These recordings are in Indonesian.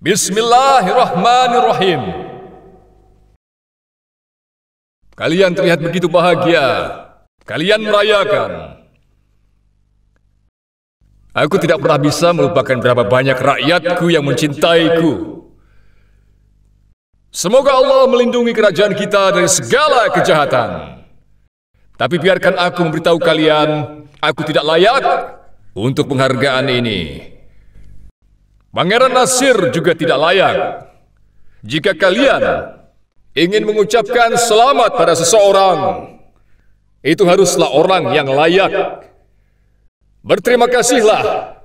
Bismillahirrahmanirrahim. Kalian terlihat begitu bahagia. Kalian merayakan. Aku tidak pernah bisa melupakan berapa banyak rakyatku yang mencintaiku. Semoga Allah melindungi kerajaan kita dari segala kejahatan. Tapi biarkan aku memberitahu kalian, aku tidak layak untuk penghargaan ini. Pangeran Nasir juga tidak layak. Jika kalian ingin mengucapkan selamat pada seseorang, itu haruslah orang yang layak. Berterima kasihlah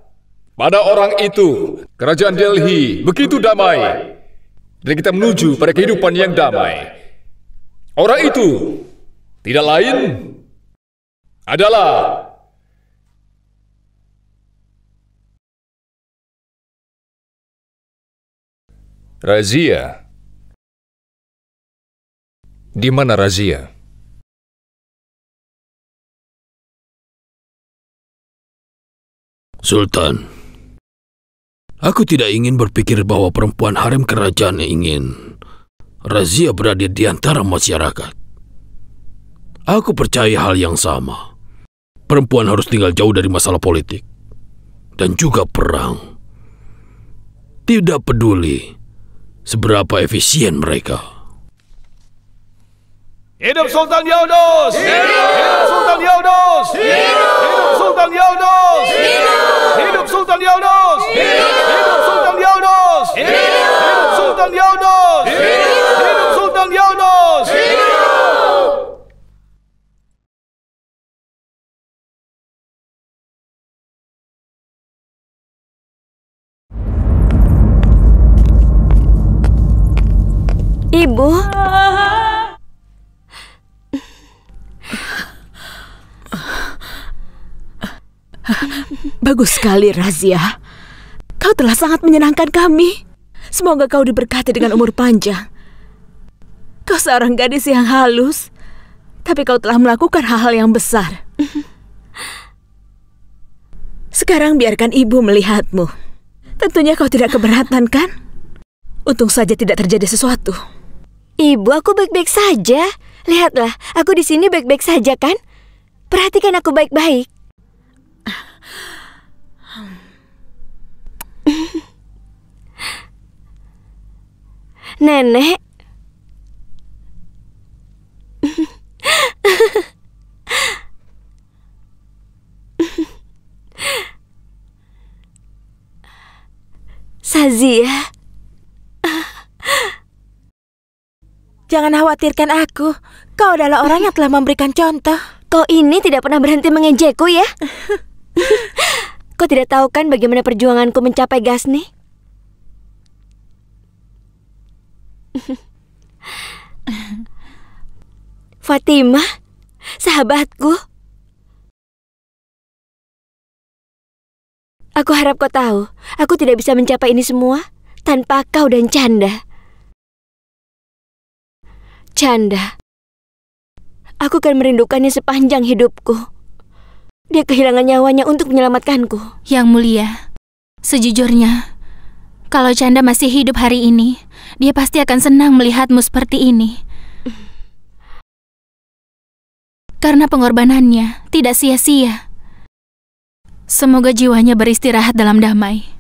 pada orang itu. Kerajaan Delhi begitu damai. Dan kita menuju pada kehidupan yang damai. Orang itu tidak lain adalah Razia. Di mana razia? Sultan, aku tidak ingin berpikir bahwa perempuan harem kerajaan ingin razia berada di antara masyarakat. Aku percaya hal yang sama. Perempuan harus tinggal jauh dari masalah politik dan juga perang. Tidak peduli Seberapa efisien mereka? Hidup Sultan Yaudos! Hidup! Hidup Sultan Yaudos! Hidup! Hidup Sultan Yaudos! Ibu. Bagus sekali, Razia. Kau telah sangat menyenangkan kami. Semoga kau diberkati dengan umur panjang. Kau seorang gadis yang halus, tapi kau telah melakukan hal-hal yang besar. Sekarang biarkan ibu melihatmu. Tentunya kau tidak keberatan, kan? Untung saja tidak terjadi sesuatu. Ibu, aku baik-baik saja. Lihatlah, aku di sini baik-baik saja kan? Perhatikan aku baik-baik. Nenek. Sazia. Jangan khawatirkan aku. Kau adalah orang yang telah memberikan contoh. Kau ini tidak pernah berhenti mengejekku ya? Kau tidak tahu kan bagaimana perjuanganku mencapai gas nih? Fatimah, sahabatku. Aku harap kau tahu, aku tidak bisa mencapai ini semua tanpa kau dan Canda canda. Aku akan merindukannya sepanjang hidupku. Dia kehilangan nyawanya untuk menyelamatkanku. Yang mulia, sejujurnya, kalau Canda masih hidup hari ini, dia pasti akan senang melihatmu seperti ini. Karena pengorbanannya tidak sia-sia. Semoga jiwanya beristirahat dalam damai.